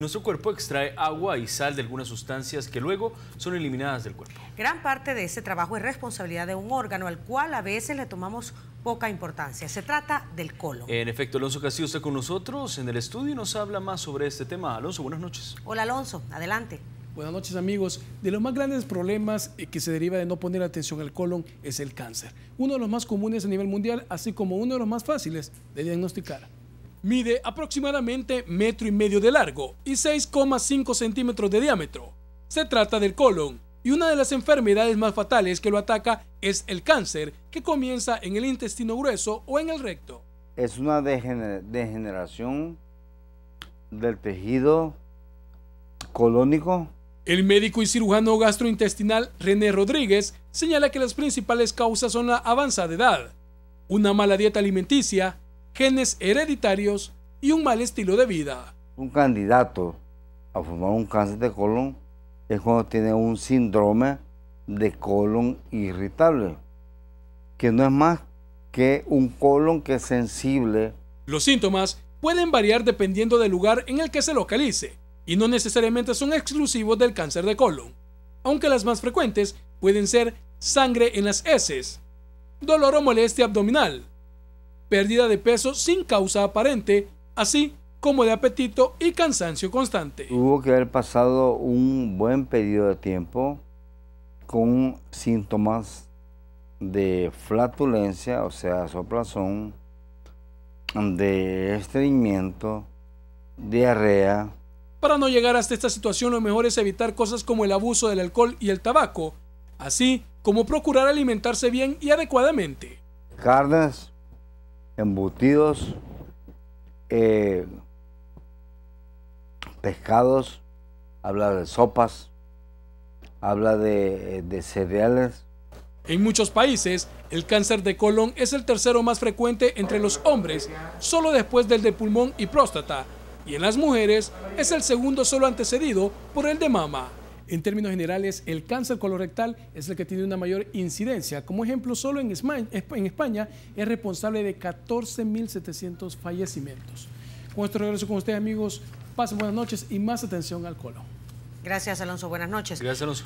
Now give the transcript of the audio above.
Nuestro cuerpo extrae agua y sal de algunas sustancias que luego son eliminadas del cuerpo. Gran parte de ese trabajo es responsabilidad de un órgano al cual a veces le tomamos poca importancia. Se trata del colon. En efecto, Alonso Castillo está con nosotros en el estudio y nos habla más sobre este tema. Alonso, buenas noches. Hola Alonso, adelante. Buenas noches amigos. De los más grandes problemas eh, que se deriva de no poner atención al colon es el cáncer. Uno de los más comunes a nivel mundial, así como uno de los más fáciles de diagnosticar. Mide aproximadamente metro y medio de largo y 6,5 centímetros de diámetro. Se trata del colon, y una de las enfermedades más fatales que lo ataca es el cáncer, que comienza en el intestino grueso o en el recto. Es una degeneración del tejido colónico. El médico y cirujano gastrointestinal René Rodríguez señala que las principales causas son la avanzada edad, una mala dieta alimenticia, genes hereditarios y un mal estilo de vida. Un candidato a formar un cáncer de colon es cuando tiene un síndrome de colon irritable, que no es más que un colon que es sensible. Los síntomas pueden variar dependiendo del lugar en el que se localice y no necesariamente son exclusivos del cáncer de colon, aunque las más frecuentes pueden ser sangre en las heces, dolor o molestia abdominal, pérdida de peso sin causa aparente, así como de apetito y cansancio constante. hubo que haber pasado un buen periodo de tiempo con síntomas de flatulencia, o sea, soplazón, de estreñimiento, diarrea. Para no llegar hasta esta situación, lo mejor es evitar cosas como el abuso del alcohol y el tabaco, así como procurar alimentarse bien y adecuadamente. Carnes, embutidos, eh, pescados, habla de sopas, habla de, eh, de cereales. En muchos países, el cáncer de colon es el tercero más frecuente entre los hombres, solo después del de pulmón y próstata, y en las mujeres es el segundo solo antecedido por el de mama. En términos generales, el cáncer colorectal es el que tiene una mayor incidencia. Como ejemplo, solo en España, es responsable de 14.700 fallecimientos. Con nuestro regreso con ustedes, amigos. Pasen buenas noches y más atención al colon. Gracias, Alonso. Buenas noches. Gracias, Alonso.